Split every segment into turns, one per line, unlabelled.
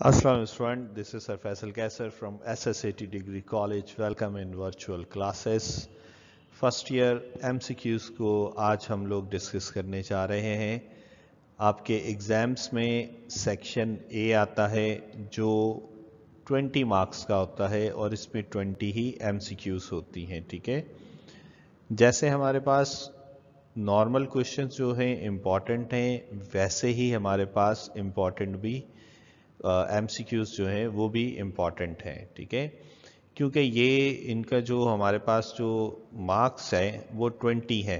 Assalam student, this is Sir Faisal Kasser from SS80 Degree College. Welcome in virtual classes. First year MCQs को आज हम लोग discuss करने जा रहे हैं आपके एग्ज़ाम्स में सेक्शन ए आता है जो 20 मार्क्स का होता है और इसमें 20 ही एमसीक्यूज़ होती हैं ठीक है ठीके? जैसे हमारे पास नॉर्मल क्वेश्चंस जो हैं इम्पॉर्टेंट हैं वैसे ही हमारे पास इम्पॉर्टेंट भी एम uh, जो हैं वो भी इम्पॉर्टेंट हैं ठीक है क्योंकि ये इनका जो हमारे पास जो मार्क्स है वो 20 है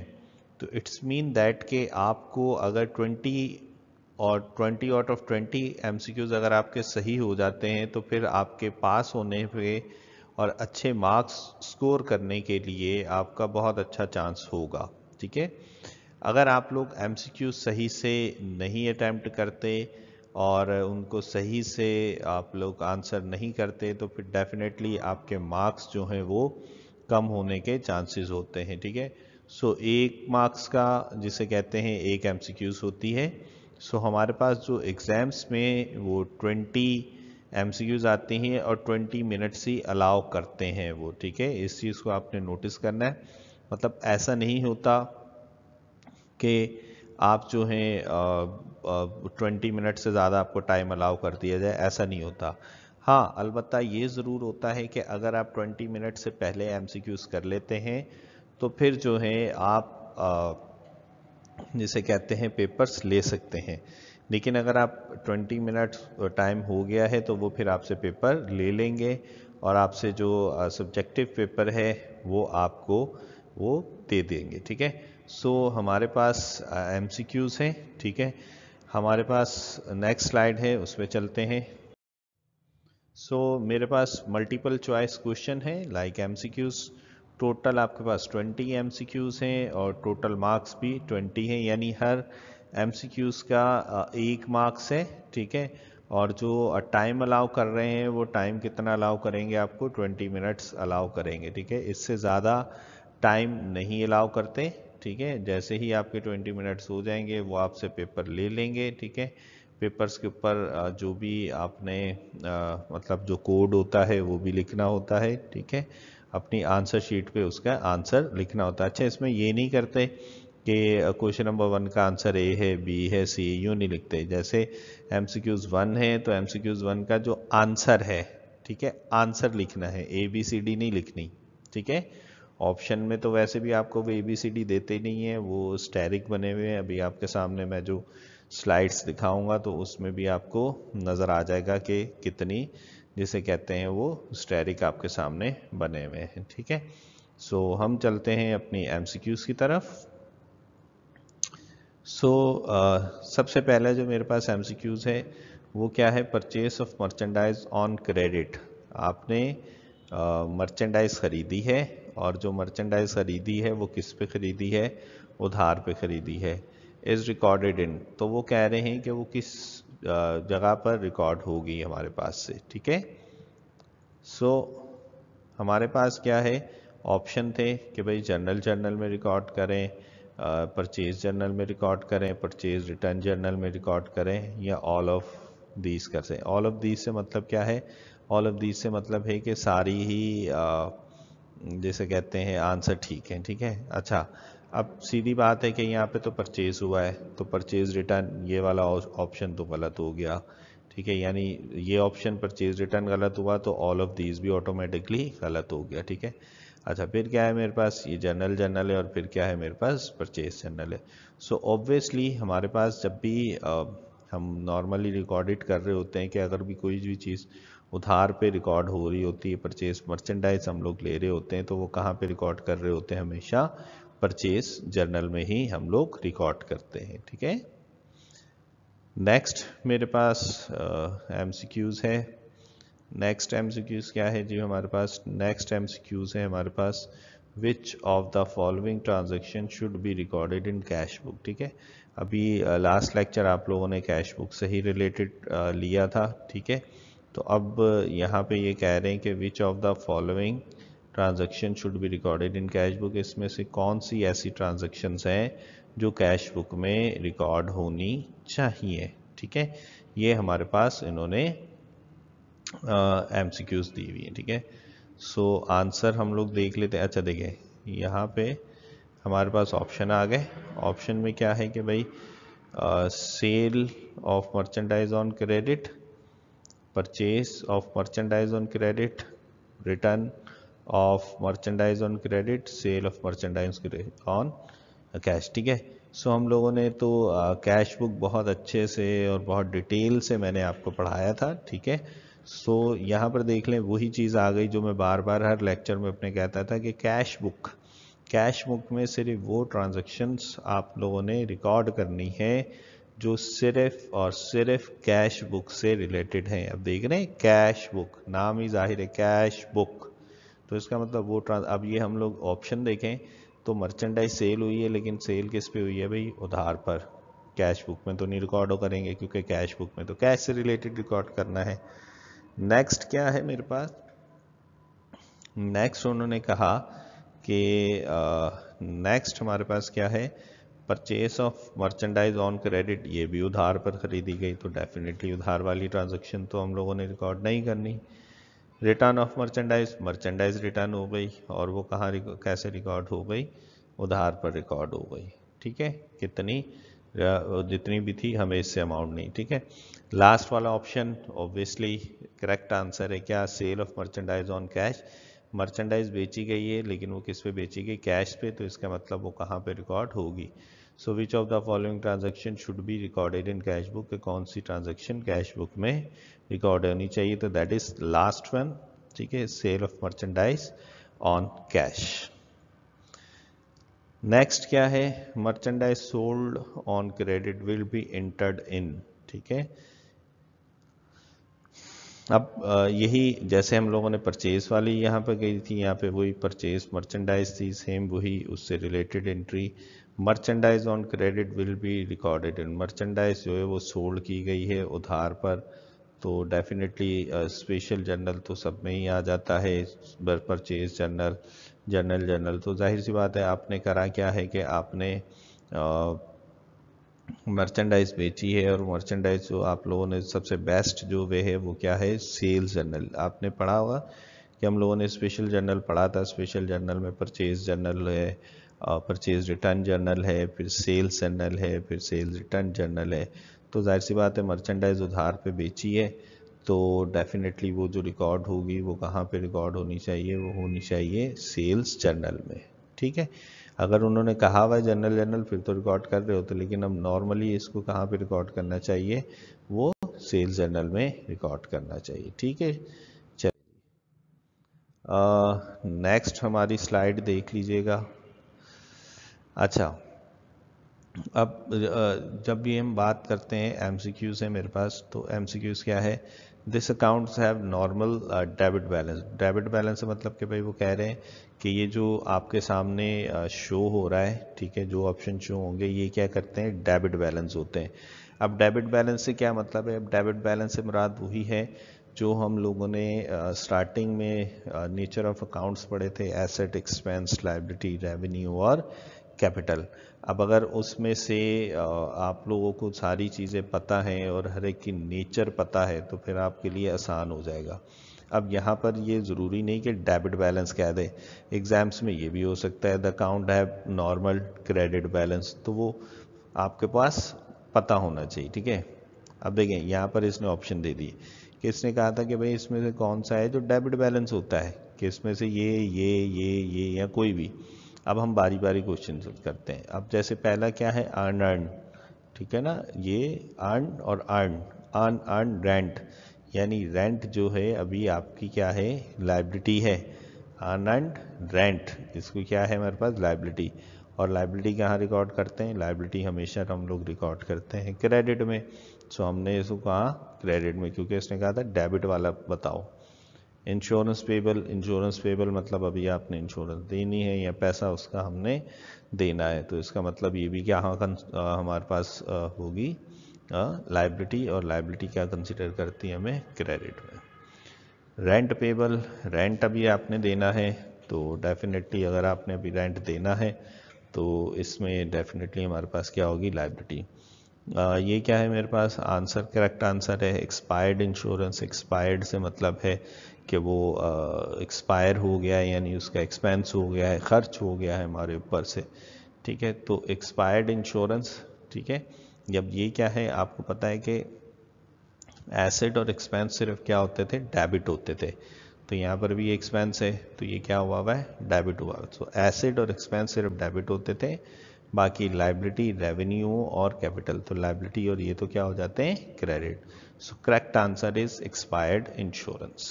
तो इट्स मीन दैट के आपको अगर 20 और 20 आउट ऑफ 20 एम अगर आपके सही हो जाते हैं तो फिर आपके पास होने पे और अच्छे मार्क्स स्कोर करने के लिए आपका बहुत अच्छा चांस होगा ठीक है अगर आप लोग एम सही से नहीं अटैम्प्ट करते और उनको सही से आप लोग आंसर नहीं करते तो फिर डेफिनेटली आपके मार्क्स जो हैं वो कम होने के चांसेस होते हैं ठीक है सो एक मार्क्स का जिसे कहते हैं एक एम होती है सो हमारे पास जो एग्ज़ाम्स में वो ट्वेंटी एम आती हैं और ट्वेंटी मिनट्स ही अलाउ करते हैं वो ठीक है इस चीज़ को आपने नोटिस करना है मतलब ऐसा नहीं होता कि आप जो हैं ट्वेंटी मिनट से ज़्यादा आपको टाइम अलाउ कर दिया जाए ऐसा नहीं होता हाँ अलबत्त ये ज़रूर होता है कि अगर आप 20 मिनट से पहले एम कर लेते हैं तो फिर जो है आप जिसे कहते हैं पेपर्स ले सकते हैं लेकिन अगर आप 20 मिनट टाइम हो गया है तो वो फिर आपसे पेपर ले लेंगे और आपसे जो सब्जेक्टिव पेपर है वो आपको वो दे देंगे ठीक है सो हमारे पास एम हैं ठीक है हमारे पास नेक्स्ट स्लाइड है उस पर चलते हैं सो so, मेरे पास मल्टीपल चॉइस क्वेश्चन है लाइक एम टोटल आपके पास 20 एम हैं और टोटल मार्क्स भी 20 हैं यानी हर एम का एक मार्क्स है ठीक है और जो टाइम अलाउ कर रहे हैं वो टाइम कितना अलाउ करेंगे आपको 20 मिनट्स अलाउ करेंगे ठीक है इससे ज़्यादा टाइम नहीं अलाउ करते ठीक है जैसे ही आपके 20 मिनट्स हो जाएंगे वो आपसे पेपर ले लेंगे ठीक है पेपर्स के ऊपर जो भी आपने आ, मतलब जो कोड होता है वो भी लिखना होता है ठीक है अपनी आंसर शीट पे उसका आंसर लिखना होता है अच्छा इसमें ये नहीं करते कि क्वेश्चन नंबर वन का आंसर ए है बी है सी यूँ नहीं लिखते जैसे एम सी क्यूज़ वन है तो एम सी क्यूज़ वन का जो आंसर है ठीक है आंसर लिखना है ए बी सी डी नहीं लिखनी ठीक है ऑप्शन में तो वैसे भी आपको वो ए बी सी डी देते ही नहीं है वो स्टेरिक बने हुए हैं अभी आपके सामने मैं जो स्लाइड्स दिखाऊंगा तो उसमें भी आपको नज़र आ जाएगा कि कितनी जिसे कहते हैं वो स्टेरिक आपके सामने बने हुए हैं ठीक है सो so, हम चलते हैं अपनी एम की तरफ सो so, uh, सबसे पहले जो मेरे पास एम है वो क्या है purchase of merchandise on credit आपने मर्चेंडाइज uh, खरीदी है और जो मर्चेंडाइज खरीदी है वो किस पे खरीदी है उधार पे खरीदी है इज़ रिकॉर्डेड इन तो वो कह रहे हैं कि वो किस जगह पर रिकॉर्ड होगी हमारे पास से ठीक है सो हमारे पास क्या है ऑप्शन थे कि भाई जर्नल जर्नल में रिकॉर्ड करें परचेज जर्नल में रिकॉर्ड करें परचेज रिटर्न जर्नल में रिकॉर्ड करें या ऑल ऑफ दीज कर सें ऑल ऑफ दीज से मतलब क्या है ऑल ऑफ दीज से मतलब है कि सारी ही जैसे कहते हैं आंसर ठीक है ठीक है अच्छा अब सीधी बात है कि यहाँ पे तो परचेज हुआ है तो परचेज रिटर्न ये वाला ऑप्शन तो गलत हो गया ठीक है यानी ये ऑप्शन परचेज रिटर्न गलत हुआ तो ऑल ऑफ दीज भी ऑटोमेटिकली गलत हो गया ठीक है अच्छा फिर क्या है मेरे पास ये जनरल जनरल है और फिर क्या है मेरे पास परचेज जनरल है सो so, ऑब्वियसली हमारे पास जब भी आ, हम नॉर्मली रिकॉर्डिट कर रहे होते हैं कि अगर भी कोई भी चीज़ उधार पे रिकॉर्ड हो रही होती है परचेस मर्चेंडाइज हम लोग ले रहे होते हैं तो वो कहाँ पे रिकॉर्ड कर रहे होते हैं हमेशा परचेस जर्नल में ही हम लोग रिकॉर्ड करते हैं ठीक है नेक्स्ट मेरे पास एम uh, है नेक्स्ट एम क्या है जी हमारे पास नेक्स्ट एम है हमारे पास which of the following transaction should be recorded in cash book ठीक है अभी लास्ट uh, लेक्चर आप लोगों ने कैश बुक से ही रिलेटेड uh, लिया था ठीक है तो अब यहाँ पे ये कह रहे हैं कि which of the following transaction should be recorded in cash book इसमें से कौन सी ऐसी ट्रांजेक्शन हैं जो कैश बुक में रिकॉर्ड होनी चाहिए ठीक है ये हमारे पास इन्होंने एम सी क्यूज दी हुई है ठीक है सो आंसर हम लोग देख लेते हैं अच्छा देखें यहाँ पे हमारे पास ऑप्शन आ गए ऑप्शन में क्या है कि भाई sale of merchandise on credit purchase of merchandise on credit return of merchandise on credit sale of merchandise on cash ठीक है सो हम लोगों ने तो कैश बुक बहुत अच्छे से और बहुत डिटेल से मैंने आपको पढ़ाया था ठीक है सो यहाँ पर देख लें वही चीज़ आ गई जो मैं बार बार हर लेक्चर में अपने कहता था कि कैश बुक कैश बुक में सिर्फ वो ट्रांजेक्शन्स आप लोगों ने रिकॉर्ड करनी है जो सिर्फ और सिर्फ कैश बुक से रिलेटेड हैं अब देख रहे हैं कैश बुक नाम ही जाहिर है कैश बुक तो इसका मतलब वो ट्रांस अब ये हम लोग ऑप्शन देखें तो मर्चेंडाइज सेल हुई है लेकिन सेल किस पे हुई है भाई उधार पर कैश बुक में तो नहीं रिकॉर्ड करेंगे क्योंकि कैश बुक में तो कैश से रिलेटेड रिकॉर्ड करना है नेक्स्ट क्या है मेरे पास नेक्स्ट उन्होंने कहा कि नेक्स्ट हमारे पास क्या है purchase of merchandise on credit ये भी उधार पर ख़रीदी गई तो डेफिनेटली उधार वाली ट्रांजेक्शन तो हम लोगों ने रिकॉर्ड नहीं करनी return of merchandise merchandise return हो गई और वो कहाँ कैसे रिकॉर्ड हो गई उधार पर रिकॉर्ड हो गई ठीक है कितनी जितनी भी थी हमें इससे अमाउंट नहीं ठीक है लास्ट वाला ऑप्शन ऑब्वियसली करेक्ट आंसर है क्या sale of merchandise on cash merchandise बेची गई है लेकिन वो किस पे बेची गई कैश पे तो इसका मतलब वो कहाँ पे रिकॉर्ड होगी so which of the following transaction should be recorded in cash book कौन सी ट्रांजेक्शन कैश बुक में रिकॉर्ड होनी चाहिए तो दैट इज लास्ट वन ठीक है sale of merchandise on cash next क्या है merchandise sold on credit will be entered in ठीक है अब यही जैसे हम लोगों ने परचेज वाली यहाँ पर गई थी यहाँ पे वही परचेज मर्चेंडाइज थी सेम वही उससे related entry merchandise on credit will be recorded in merchandise जो है वो सोल्ड की गई है उधार पर तो डेफिनेटली स्पेशल जर्नल तो सब में ही आ जाता है परचेज जर्नल जर्नल जर्नल तो जाहिर सी बात है आपने करा क्या है कि आपने uh, मर्चेंडाइज बेची है और मर्चेंडाइज जो आप लोगों ने सबसे बेस्ट जो वे है वो क्या है सेल्स जर्नल आपने पढ़ा होगा कि हम लोगों ने स्पेशल जर्नल पढ़ा था स्पेशल जर्नल में परचेज जर्नल है परचेज रिटर्न जर्नल है फिर सेल्स जर्नल है फिर सेल्स रिटर्न जर्नल है तो जाहिर सी बात है मर्चेंडाइज उधार पे बेची है तो डेफिनेटली वो जो रिकॉर्ड होगी वो कहाँ पे रिकॉर्ड होनी चाहिए वो होनी चाहिए सेल्स जर्नल में ठीक है अगर उन्होंने कहा हुआ जनरल जनरल फिर तो रिकॉर्ड कर रहे हो तो लेकिन अब नॉर्मली इसको कहाँ पे रिकॉर्ड करना चाहिए वो सेल्स जनरल में रिकॉर्ड करना चाहिए ठीक है चलिए नेक्स्ट हमारी स्लाइड देख लीजिएगा अच्छा अब जब भी हम बात करते हैं एम से मेरे पास तो एम क्या है this accounts have normal debit balance debit balance से मतलब कि भाई वो कह रहे हैं कि ये जो आपके सामने शो uh, हो रहा है ठीक है जो ऑप्शन शो होंगे ये क्या करते हैं डेबिट बैलेंस होते हैं अब डेबिट बैलेंस से क्या मतलब है अब डेबिट बैलेंस से मुराद वही है जो हम लोगों ने स्टार्टिंग uh, में नेचर ऑफ अकाउंट्स पढ़े थे एसेट एक्सपेंस लाइबिलिटी रेवेन्यू और कैपिटल अब अगर उसमें से आप लोगों को सारी चीज़ें पता हैं और हर एक की नेचर पता है तो फिर आपके लिए आसान हो जाएगा अब यहाँ पर ये ज़रूरी नहीं कि डेबिट बैलेंस कह दें एग्ज़ाम्स में ये भी हो सकता है the account have normal credit balance तो वो आपके पास पता होना चाहिए ठीक है अब देखें यहाँ पर इसने ऑप्शन दे दिए कि इसने कहा था कि भाई इसमें से कौन सा है जो डेबिट बैलेंस होता है कि इसमें से ये ये ये ये या कोई भी अब हम बारी बारी क्वेश्चन करते हैं अब जैसे पहला क्या है अर्न अर्न ठीक है ना ये अर्न और अर्न अन अर्न रेंट यानी रेंट जो है अभी आपकी क्या है लाइबिलिटी है अर्न रेंट इसको क्या है हमारे पास लाइबिलिटी और लाइबिलिटी कहाँ रिकॉर्ड करते हैं लाइबिलिटी हमेशा हम लोग रिकॉर्ड करते हैं क्रेडिट में सो हमने इसको कहा क्रेडिट में क्योंकि इसने कहा था डेबिट वाला बताओ इंश्योरेंस पेबल इंश्योरेंस पेबल मतलब अभी आपने इंश्योरेंस देनी है या पैसा उसका हमने देना है तो इसका मतलब ये भी क्या हमारे पास होगी लाइबिलिटी और लाइबिलिटी क्या कंसिडर करती है हमें क्रेडिट में रेंट पेबल रेंट अभी आपने देना है तो डेफिनेटली अगर आपने अभी रेंट देना है तो इसमें डेफिनेटली हमारे पास क्या होगी लाइबिलिटी ये क्या है मेरे पास आंसर करेक्ट आंसर है एक्सपायर्ड इंश्योरेंस एक्सपायर्ड से मतलब है कि वो एक्सपायर हो गया है यानी उसका एक्सपेंस हो गया है खर्च हो गया है हमारे ऊपर से ठीक है तो एक्सपायर्ड इंश्योरेंस ठीक है जब ये क्या है आपको पता है कि एसेट और एक्सपेंस सिर्फ क्या होते थे डेबिट होते थे तो यहाँ पर भी एक्सपेंस है तो ये क्या हुआ हुआ है डेबिट हुआ तो एसेट और एक्सपेंस सिर्फ डेबिट होते थे बाकी लाइबिलिटी रेवेन्यू और कैपिटल तो लाइबिलिटी और ये तो क्या हो जाते हैं credit so correct answer is expired insurance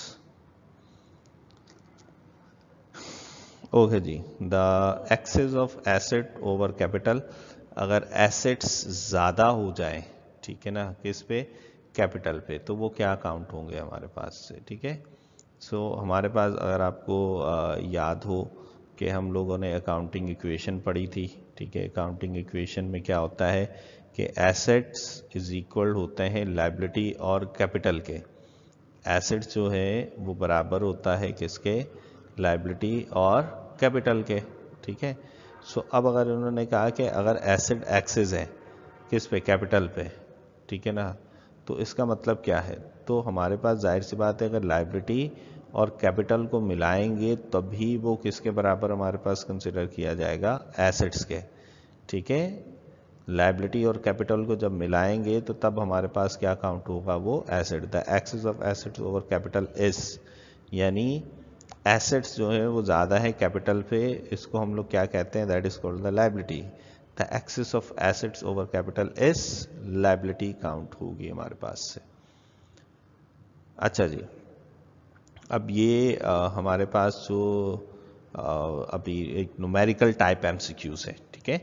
okay जी the excess of asset over capital अगर एसेट्स ज़्यादा हो जाए ठीक है ना किस पे कैपिटल पे तो वो क्या अकाउंट होंगे हमारे पास से ठीक है सो हमारे पास अगर आपको आ, याद हो कि हम लोगों ने अकाउंटिंग इक्वेशन पढ़ी थी ठीक है अकाउंटिंग इक्वेशन में क्या होता है कि एसेट्स इज इक्वल होते हैं लाइबिलिटी और कैपिटल के एसेट्स जो है वो बराबर होता है किसके लाइबिलिटी और कैपिटल के ठीक है सो अब अगर उन्होंने कहा कि अगर एसिड एक्सेस है किस पे कैपिटल पे ठीक है ना तो इसका मतलब क्या है तो हमारे पास जाहिर सी बात है अगर लाइब्रिटी और कैपिटल को मिलाएंगे तभी वो किसके बराबर हमारे पास कंसिडर किया जाएगा एसेट्स के ठीक है लाइब्रिटी और कैपिटल को जब मिलाएंगे तो तब हमारे पास क्या काउंट होगा वो asset the excess of assets over capital इस यानी एसेट्स जो है वो ज़्यादा है कैपिटल पे इसको हम लोग क्या कहते हैं that is called the liability the excess of assets over capital इस लाइबिलिटी काउंट होगी हमारे पास से अच्छा जी अब ये आ, हमारे पास जो आ, अभी एक न्यूमेरिकल टाइप एमसीक्यूज है ठीक है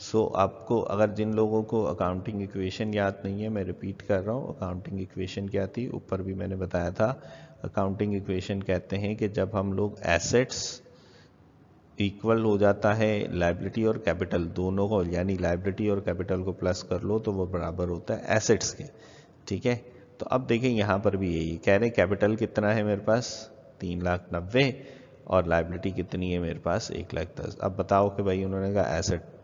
सो so, आपको अगर जिन लोगों को अकाउंटिंग इक्वेशन याद नहीं है मैं रिपीट कर रहा हूँ अकाउंटिंग इक्वेशन क्या थी ऊपर भी मैंने बताया था अकाउंटिंग इक्वेशन कहते हैं कि जब हम लोग एसेट्स इक्वल हो जाता है लाइबिलिटी और कैपिटल दोनों को यानी लाइबिलिटी और कैपिटल को प्लस कर लो तो वो बराबर होता है एसेट्स के ठीक है तो अब देखें यहाँ पर भी यही कह रहे कैपिटल कितना है मेरे पास तीन लाख नब्बे और लाइबिलिटी कितनी है मेरे पास एक लाख दस अब बताओ कि भाई उन्होंने कहा एसेट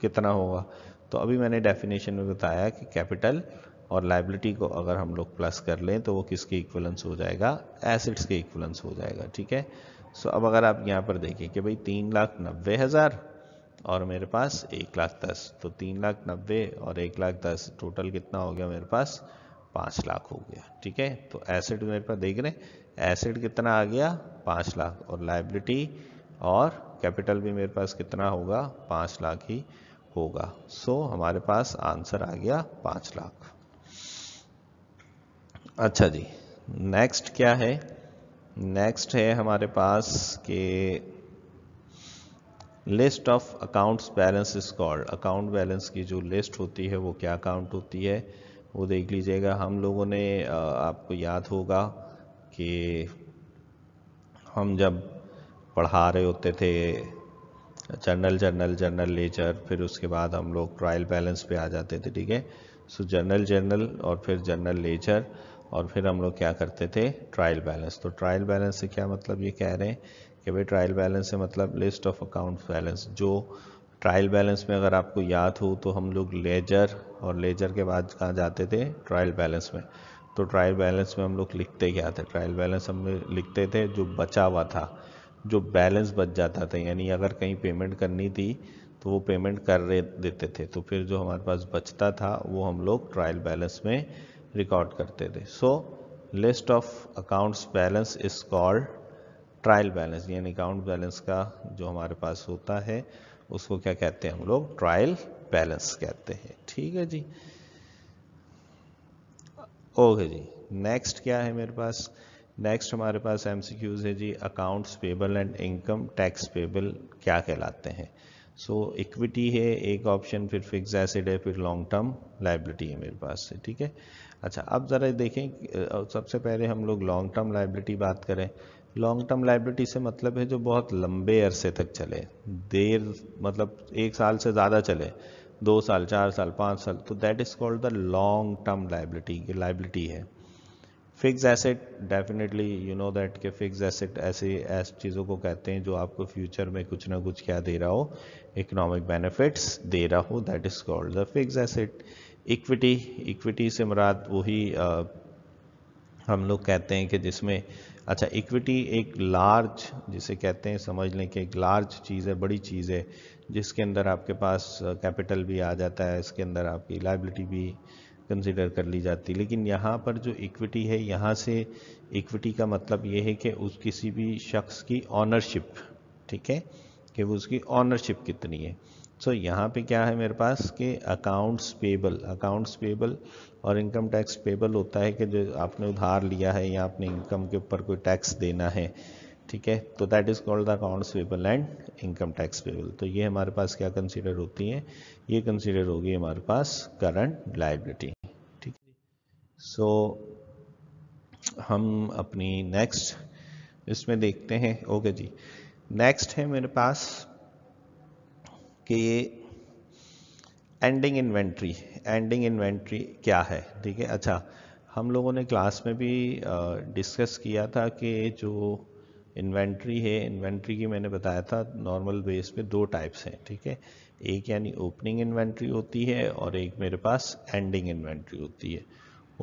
कितना होगा तो अभी मैंने डेफिनेशन में बताया कि कैपिटल और लाइबिलिटी को अगर हम लोग प्लस कर लें तो वो किसके इक्वलेंस हो जाएगा एसिड्स के इक्वलेंस हो जाएगा ठीक है सो अब अगर आप यहाँ पर देखें कि भाई तीन लाख नब्बे हज़ार और मेरे पास एक लाख दस तो तीन लाख नब्बे और एक लाख दस टोटल कितना हो गया मेरे पास पाँच लाख हो गया ठीक है तो एसिड मेरे पास देख रहे हैं एसिड कितना आ गया पाँच लाख और लाइबिलिटी और कैपिटल भी मेरे पास कितना होगा पाँच लाख ही होगा सो so, हमारे पास आंसर आ गया पांच लाख अच्छा जी नेक्स्ट क्या है नेक्स्ट है हमारे पास के list of accounts balance is called account balance की जो लिस्ट होती है वो क्या अकाउंट होती है वो देख लीजिएगा हम लोगों ने आपको याद होगा कि हम जब पढ़ा रहे होते थे जर्नल जर्नल जर्नल लेजर फिर उसके बाद हम लोग ट्रायल बैलेंस पे आ जाते थे ठीक है सो जर्नल जर्नल और फिर जर्नल लेजर और फिर हम लोग क्या करते थे ट्रायल बैलेंस तो ट्रायल बैलेंस से क्या मतलब ये कह रहे हैं कि भाई ट्रायल बैलेंस से मतलब लिस्ट ऑफ अकाउंट बैलेंस जो ट्रायल बैलेंस में अगर आपको याद हो तो हम लोग लेजर और लेजर के बाद कहाँ जाते थे ट्रायल बैलेंस में तो ट्रायल बैलेंस में हम लोग लिखते क्या थे ट्रायल बैलेंस हम लिखते थे जो बचा हुआ था जो बैलेंस बच जाता था यानी अगर कहीं पेमेंट करनी थी तो वो पेमेंट कर रहे देते थे तो फिर जो हमारे पास बचता था वो हम लोग ट्रायल बैलेंस में रिकॉर्ड करते थे so list of accounts balance is called trial balance यानी अकाउंट बैलेंस का जो हमारे पास होता है उसको क्या कहते हैं हम लोग ट्रायल बैलेंस कहते हैं ठीक है जी ओके जी नेक्स्ट क्या है मेरे पास नेक्स्ट हमारे पास एम है जी accounts payable and income tax payable क्या कहलाते हैं सो so, इक्विटी है एक ऑप्शन फिर फिक्स एसिड है फिर लॉन्ग टर्म लाइबिलिटी है मेरे पास ठीक है अच्छा अब ज़रा देखें सबसे पहले हम लोग लॉन्ग टर्म लाइबिलिटी बात करें लॉन्ग टर्म लाइबिलिटी से मतलब है जो बहुत लंबे अरसे तक चले देर मतलब एक साल से ज़्यादा चले दो साल चार साल पाँच साल तो that is called the long term liability liability है fix asset definitely you know that के फिक्स एसेट ऐसे ऐसी चीज़ों को कहते हैं जो आपको फ्यूचर में कुछ ना कुछ क्या दे रहा हो इकोनॉमिक बेनिफिट्स दे रहा हो that is called the fix asset equity equity से मुराद वही हम लोग कहते हैं कि जिसमें अच्छा इक्विटी एक लार्ज जिसे कहते हैं समझ लें कि एक लार्ज चीज़ है बड़ी चीज़ है जिसके अंदर आपके पास कैपिटल भी आ जाता है इसके अंदर आपकी लाइबिलिटी भी कंसिडर कर ली जाती लेकिन यहाँ पर जो इक्विटी है यहाँ से इक्विटी का मतलब ये है कि उस किसी भी शख्स की ऑनरशिप ठीक है कि वो उसकी ऑनरशिप कितनी है सो so, यहाँ पे क्या है मेरे पास कि अकाउंट्स पेबल अकाउंट्स पेबल और इनकम टैक्स पेबल होता है कि जो आपने उधार लिया है या आपने इनकम के ऊपर कोई टैक्स देना है ठीक है तो that is called the accounts payable and income tax payable तो ये हमारे पास क्या कंसिडर होती है ये कंसिडर होगी हमारे पास करंट लाइबिलिटी सो so, हम अपनी नेक्स्ट इसमें देखते हैं ओके जी नेक्स्ट है मेरे पास कि ये एंडिंग इन्वेंट्री एंडिंग इन्वेंट्री क्या है ठीक है अच्छा हम लोगों ने क्लास में भी डिस्कस किया था कि जो इन्वेंट्री है इन्वेंट्री की मैंने बताया था नॉर्मल बेस पे दो टाइप्स हैं ठीक है एक यानी ओपनिंग इन्वेंट्री होती है और एक मेरे पास एंडिंग इन्वेंट्री होती है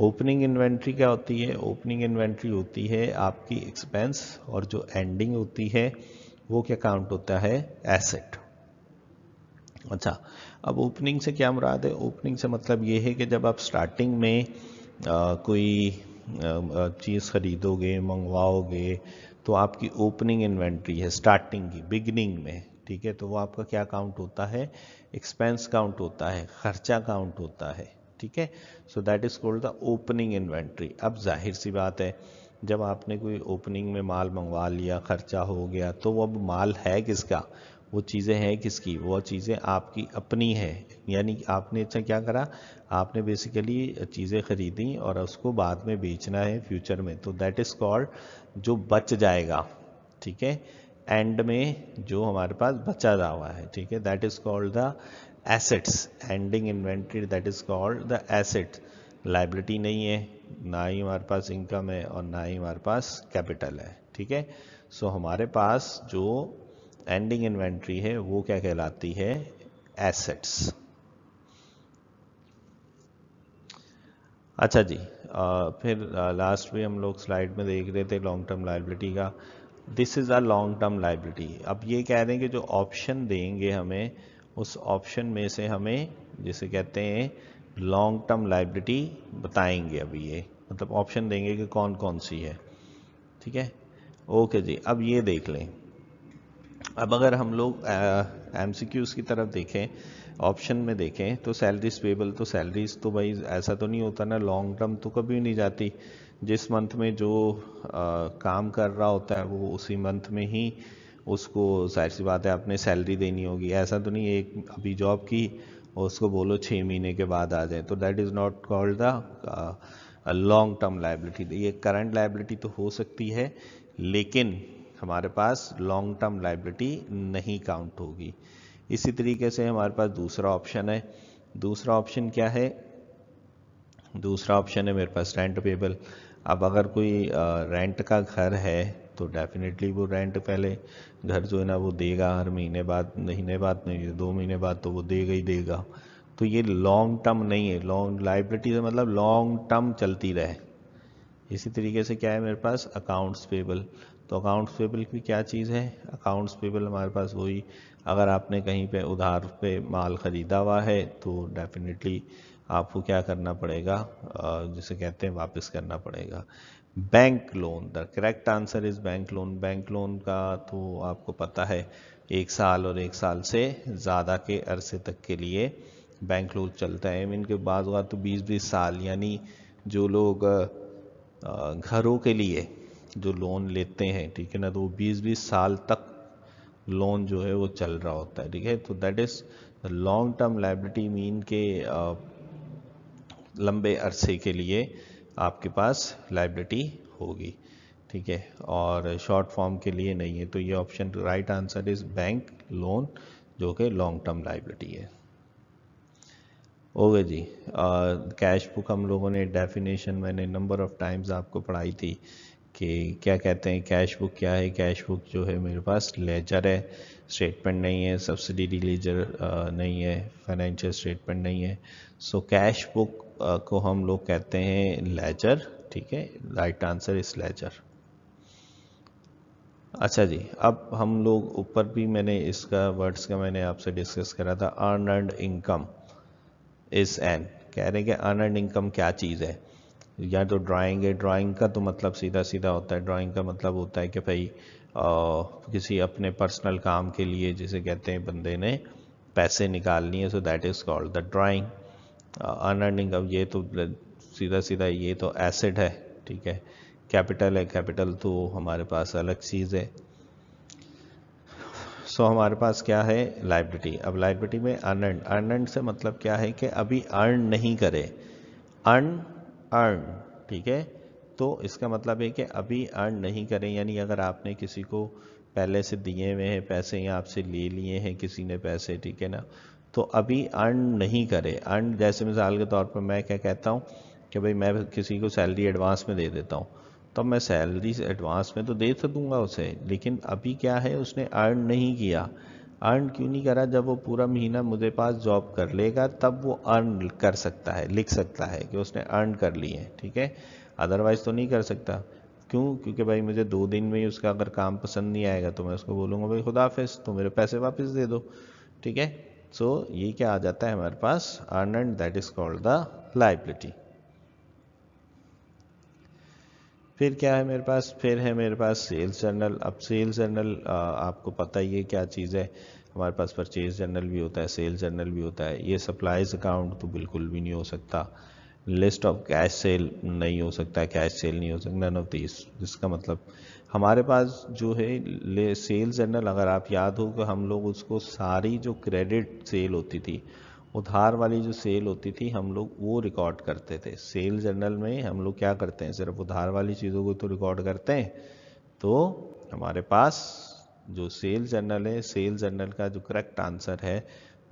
ओपनिंग इन्वेंट्री क्या होती है ओपनिंग इन्वेंट्री होती है आपकी एक्सपेंस और जो एंडिंग होती है वो क्या काउंट होता है एसेट अच्छा अब ओपनिंग से क्या मुराद है ओपनिंग से मतलब ये है कि जब आप स्टार्टिंग में आ, कोई चीज़ खरीदोगे मंगवाओगे तो आपकी ओपनिंग इन्वेंट्री है स्टार्टिंग की बिगनिंग में ठीक है तो वो आपका क्या काउंट होता है एक्सपेंस काउंट होता है खर्चा काउंट होता है ठीक है so that is called the opening inventory अब जाहिर सी बात है जब आपने कोई ओपनिंग में माल मंगवा लिया ख़र्चा हो गया तो अब माल है किसका वो चीज़ें हैं किसकी वो चीज़ें आपकी अपनी है यानी आपने अच्छा क्या करा आपने बेसिकली चीज़ें ख़रीदी और उसको बाद में बेचना है फ्यूचर में तो दैट इज़ कॉल्ड जो बच जाएगा ठीक है एंड में जो हमारे पास बचा हुआ है ठीक है that is called the assets ending inventory that is called the asset liability नहीं है ना ही हमारे पास इनकम है और ना ही हमारे पास कैपिटल है ठीक है सो हमारे पास जो एंडिंग इन्वेंट्री है वो क्या कहलाती है एसेट्स अच्छा जी आ, फिर लास्ट में हम लोग स्लाइड में देख रहे थे लॉन्ग टर्म लाइबिलिटी का this is a long term liability अब ये कह रहे हैं कि जो ऑप्शन देंगे हमें उस ऑप्शन में से हमें जिसे कहते हैं लॉन्ग टर्म लाइबिलिटी बताएंगे अभी ये मतलब ऑप्शन देंगे कि कौन कौन सी है ठीक है ओके जी अब ये देख लें अब अगर हम लोग एम सी क्यूज़ की तरफ देखें ऑप्शन में देखें तो सैलरीज पेबल तो सैलरीज तो भाई ऐसा तो नहीं होता ना लॉन्ग टर्म तो कभी नहीं जाती जिस मंथ में जो आ, काम कर रहा होता है वो उसी मंथ में ही उसको जाहिर सी बात है आपने सैलरी देनी होगी ऐसा तो नहीं एक अभी जॉब की और उसको बोलो छः महीने के बाद आ जाए तो that is not called the long term liability ये करंट लाइबिलिटी तो हो सकती है लेकिन हमारे पास लॉन्ग टर्म लाइबिलिटी नहीं काउंट होगी इसी तरीके से हमारे पास दूसरा ऑप्शन है दूसरा ऑप्शन क्या है दूसरा ऑप्शन है मेरे पास रेंट पेबल अब अगर कोई रेंट uh, का घर है तो डेफिनेटली वो रेंट पहले घर जो है ना वो देगा हर महीने बाद महीने बाद नहीं दो महीने बाद तो वो देगा ही देगा तो ये लॉन्ग टर्म नहीं है लॉन्ग लाइबिलिटी से मतलब लॉन्ग टर्म चलती रहे इसी तरीके से क्या है मेरे पास अकाउंट्स पेबल तो अकाउंट्स पेबल की क्या चीज़ है अकाउंट्स पेबल हमारे पास वही अगर आपने कहीं पे उधार पे माल ख़रीदा हुआ है तो डेफिनेटली आपको क्या करना पड़ेगा जिसे कहते हैं वापस करना पड़ेगा bank loan the correct answer is bank loan bank loan का तो आपको पता है एक साल और एक साल से ज़्यादा के अरसे तक के लिए बैंक लोन चलता है इनके बाद तो बीस बीस साल यानी जो लोग घरों के लिए जो लोन लेते हैं ठीक है ना तो वो बीस बीस साल तक लोन जो है वो चल रहा होता है ठीक है तो that is long term liability mean के लंबे अरसे के लिए आपके पास लाइबिलिटी होगी ठीक है और शॉर्ट फॉर्म के लिए नहीं है तो ये option right answer is bank loan जो कि लॉन्ग टर्म लाइबिलिटी है हो गए जी कैश बुक हम लोगों ने डेफिनेशन मैंने नंबर ऑफ टाइम्स आपको पढ़ाई थी कि क्या कहते हैं कैश बुक क्या है कैश बुक जो है मेरे पास लेजर है स्टेटमेंट नहीं है सब्सिडी लेजर नहीं है फाइनेंशियल स्टेटमेंट नहीं है सो कैश बुक को हम लोग कहते हैं लेजर ठीक है राइट आंसर इस लेजर अच्छा जी अब हम लोग ऊपर भी मैंने इसका वर्ड्स का मैंने आपसे डिस्कस करा था अर्न एंड इनकम इस एन कह रहे हैं कि अर्न एंड इनकम क्या चीज़ है या तो ड्राइंग है ड्राइंग का तो मतलब सीधा सीधा होता है ड्राइंग का मतलब होता है कि भाई किसी अपने पर्सनल काम के लिए जिसे कहते हैं बंदे ने पैसे निकालनी है so that is called the drawing earning अब ये तो सीधा सीधा ये तो एसिड है ठीक है कैपिटल है कैपिटल तो हमारे पास अलग चीज़ है सो so, हमारे पास क्या है लाइब्रिटी अब लाइब्रिटी में अर्न अर्न से मतलब क्या है कि अभी अर्न नहीं करे अर्न अर्न ठीक है तो इसका मतलब है कि अभी अर्न नहीं करें यानी अगर आपने किसी को पहले से दिए हुए हैं पैसे या आपसे ले लिए हैं किसी ने पैसे ठीक है ना तो अभी अर्न नहीं करें अर्न जैसे मिसाल के तौर पर मैं क्या कहता हूँ कि भाई मैं किसी को सैलरी एडवांस में दे देता हूँ तो मैं सैलरी एडवांस में तो दे तो दूंगा उसे लेकिन अभी क्या है उसने अर्न नहीं किया अर्न क्यों नहीं करा जब वो पूरा महीना मुझे पास जॉब कर लेगा तब वो अर्न कर सकता है लिख सकता है कि उसने अर्न कर ली है ठीक है अदरवाइज़ तो नहीं कर सकता क्यों क्योंकि भाई मुझे दो दिन में ही उसका अगर काम पसंद नहीं आएगा तो मैं उसको बोलूँगा भाई खुदाफिज तो मेरे पैसे वापस दे दो ठीक है सो so, ये क्या आ जाता है हमारे पास earn and that is called the liability फिर क्या है मेरे पास फिर है मेरे पास सेल्स जर्नल अब सेल्स जर्नल आपको पता ही है क्या चीज़ है हमारे पास परचेज जर्नल भी होता है सेल्स जर्नल भी होता है ये सप्लाइज अकाउंट तो बिल्कुल भी नहीं हो सकता लिस्ट ऑफ कैश सेल नहीं हो सकता कैश सेल नहीं हो सकता नन ऑफ दिस जिसका मतलब हमारे पास जो है सेल्स जर्नल अगर आप याद हो कि हम लोग उसको सारी जो क्रेडिट सेल होती थी उधार वाली जो सेल होती थी हम लोग वो रिकॉर्ड करते थे सेल जर्नल में हम लोग क्या करते हैं सिर्फ उधार वाली चीज़ों को तो रिकॉर्ड करते हैं तो हमारे पास जो सेल जर्नल है सेल जर्नल का जो करेक्ट आंसर है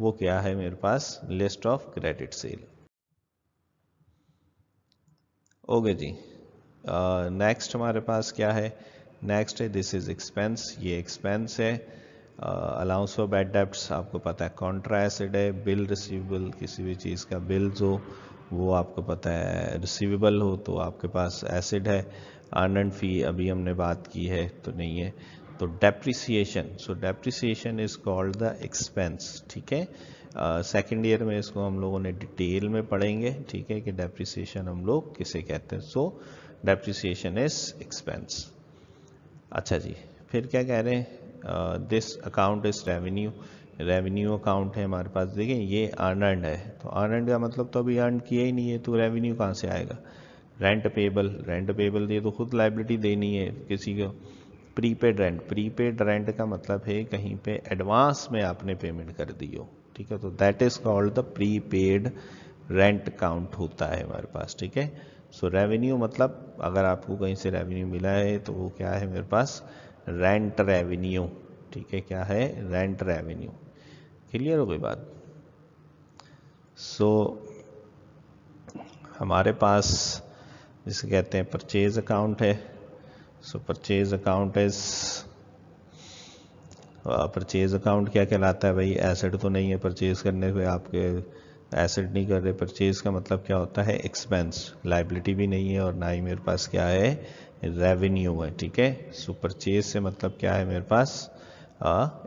वो क्या है मेरे पास list of credit sale okay जी नेक्स्ट uh, हमारे पास क्या है नेक्स्ट है दिस इज एक्सपेंस ये एक्सपेंस है अलाउंस फॉर बैड डेप्ट्स आपको पता है कॉन्ट्रा एसिड है बिल रिसीवेबल किसी भी चीज़ का बिल जो वो आपको पता है रिसीवेबल हो तो आपके पास एसिड है अर्न एंड फी अभी हमने बात की है तो नहीं है तो depreciation so depreciation is called the expense ठीक है सेकेंड uh, ईयर में इसको हम लोगों ने डिटेल में पढ़ेंगे ठीक है कि डेप्रिसिएशन हम लोग किसे कहते हैं सो डेप्रिसिएशन इज एक्सपेंस अच्छा जी फिर क्या कह रहे हैं this account is revenue revenue account है हमारे पास देखिए ये अर्नड है तो अर्नड का मतलब तो अभी अर्न किया ही नहीं है तो रेवेन्यू कहाँ से आएगा रेंट पेबल रेंट पेबल दिए तो खुद लाइबिलिटी देनी है किसी को प्रीपेड रेंट प्रीपेड रेंट का मतलब है कहीं पे एडवांस में आपने पेमेंट कर दी हो ठीक है तो that is called the prepaid rent count होता है हमारे पास ठीक है सो रेवेन्यू मतलब अगर आपको कहीं से रेवेन्यू मिला है तो वो क्या है मेरे पास रेंट रेवेन्यू ठीक है क्या है रेंट रेवेन्यू क्लियर हो गई बात सो so, हमारे पास जिसे कहते हैं परचेज अकाउंट है so purchase account is purchase account क्या कहलाता है भाई एसेट तो नहीं है परचेज करने पे आपके एसेट नहीं कर रहे परचेज का मतलब क्या होता है एक्सपेंस लाइबिलिटी भी नहीं है और ना ही मेरे पास क्या है रेवेन्यू है ठीक है सो परचेज से मतलब क्या है मेरे पास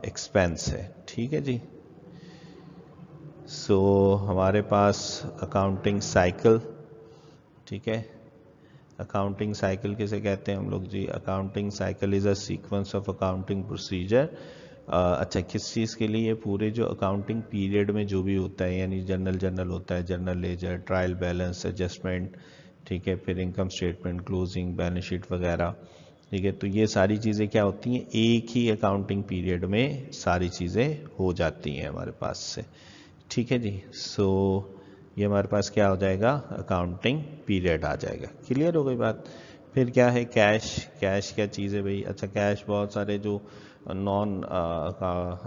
एक्सपेंस है ठीक है जी सो so, हमारे पास अकाउंटिंग साइकिल ठीक है अकाउंटिंग साइकिल किसे कहते हैं हम लोग जी accounting cycle is a sequence of accounting procedure अच्छा किस चीज़ के लिए पूरे जो अकाउंटिंग पीरियड में जो भी होता है यानी जनरल जनरल होता है journal ledger trial balance adjustment ठीक है फिर income statement closing balance sheet वगैरह ठीक है तो ये सारी चीज़ें क्या होती हैं एक ही अकाउंटिंग पीरियड में सारी चीज़ें हो जाती हैं हमारे पास से ठीक है जी सो so, ये हमारे पास क्या हो जाएगा अकाउंटिंग पीरियड आ जाएगा क्लियर हो गई बात फिर क्या है कैश कैश क्या चीज़ है भाई अच्छा कैश बहुत सारे जो नॉन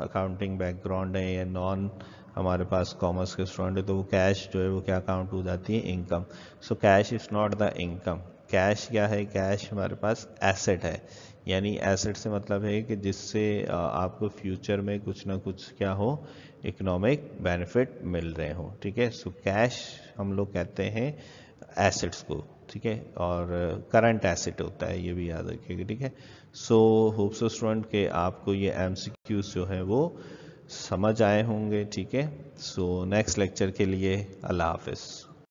अकाउंटिंग बैकग्राउंड है या नॉन हमारे पास कॉमर्स के स्टूडेंट है तो वो कैश जो है वो क्या काउंट हो जाती है income so cash is not the income cash क्या है कैश हमारे पास एसेट है यानी एसेट से मतलब है कि जिससे आपको फ्यूचर में कुछ ना कुछ क्या हो इकोनॉमिक बेनिफिट मिल रहे हो ठीक है सो कैश हम लोग कहते हैं एसेट्स को ठीक है और करंट एसेट होता है ये भी याद रखिएगा ठीक है सो होप्सो स्टूडेंट के आपको ये एम जो है वो समझ आए होंगे ठीक है सो नेक्स्ट लेक्चर के लिए अल्लाह हाफिज़